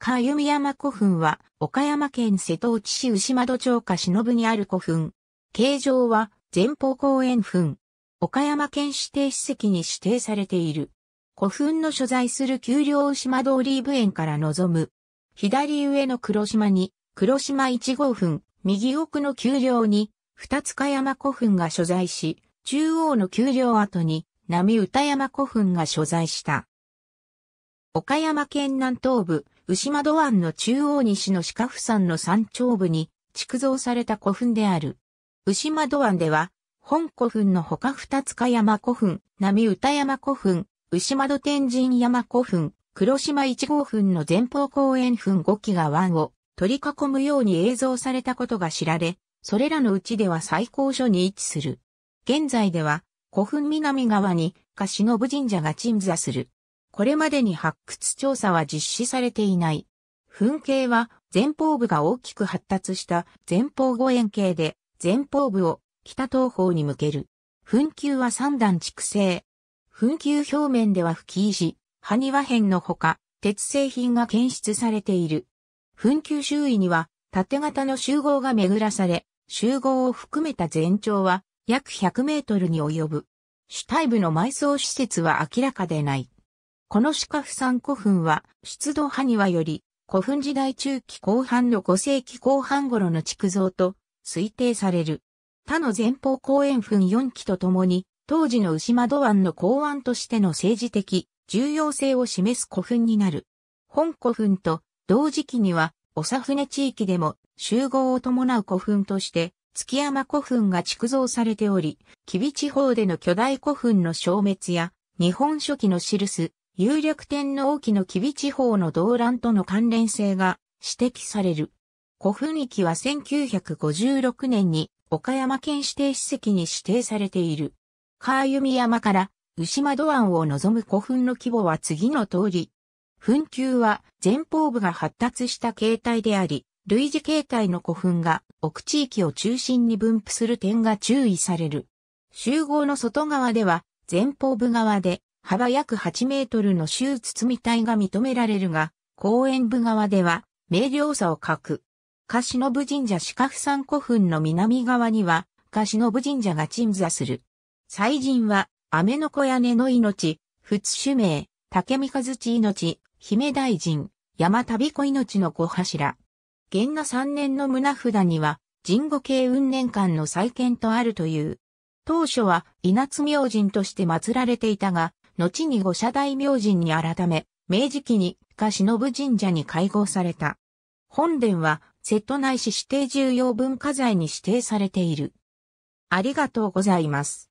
かゆみ山古墳は、岡山県瀬戸内市牛窓町下忍にある古墳。形状は、前方後円墳。岡山県指定史跡に指定されている。古墳の所在する丘陵牛窓オリーブ園から望む。左上の黒島に、黒島1号墳、右奥の丘陵に、二塚山古墳が所在し、中央の丘陵跡に、波歌山古墳が所在した。岡山県南東部、牛窓湾の中央西の鹿府山の山頂部に築造された古墳である。牛窓湾では、本古墳の他二塚山古墳、波歌山古墳、牛窓天神山古墳、黒島一号墳の前方後円墳5基が湾を取り囲むように映像されたことが知られ、それらのうちでは最高所に位置する。現在では古墳南側にしのぶ神社が鎮座する。これまでに発掘調査は実施されていない。噴景は前方部が大きく発達した前方後円形で前方部を北東方に向ける。噴球は三段蓄成。噴球表面では吹き石、埴輪片のほか、鉄製品が検出されている。噴球周囲には縦型の集合が巡らされ、集合を含めた全長は約100メートルに及ぶ。主体部の埋葬施設は明らかでない。このシカフ山古墳は、出土埴輪より、古墳時代中期後半の5世紀後半頃の築造と推定される。他の前方後円墳4基とともに、当時の牛窓湾の港湾としての政治的重要性を示す古墳になる。本古墳と同時期には、長船地域でも集合を伴う古墳として、月山古墳が築造されており、吉備地方での巨大古墳の消滅や、日本初期の記す有略天皇期の吉備地方の動乱との関連性が指摘される。古墳域は1956年に岡山県指定史跡に指定されている。川弓山から牛窓湾を望む古墳の規模は次の通り。墳丘は前方部が発達した形態であり、類似形態の古墳が奥地域を中心に分布する点が注意される。集合の外側では前方部側で幅約8メートルの周包み体が認められるが、公園部側では、明瞭さを欠く。かしの神社四角山古墳の南側には、かしの神社が鎮座する。祭神は、雨の子屋根の命、仏主名、竹三和月命、姫大臣、山旅子命の子柱。元那三年の胸札には、神護系運年間の再建とあるという。当初は稲津明神として祀られていたが、後に五社大明神に改め、明治期に加忍神社に会合された。本殿は瀬戸内市指定重要文化財に指定されている。ありがとうございます。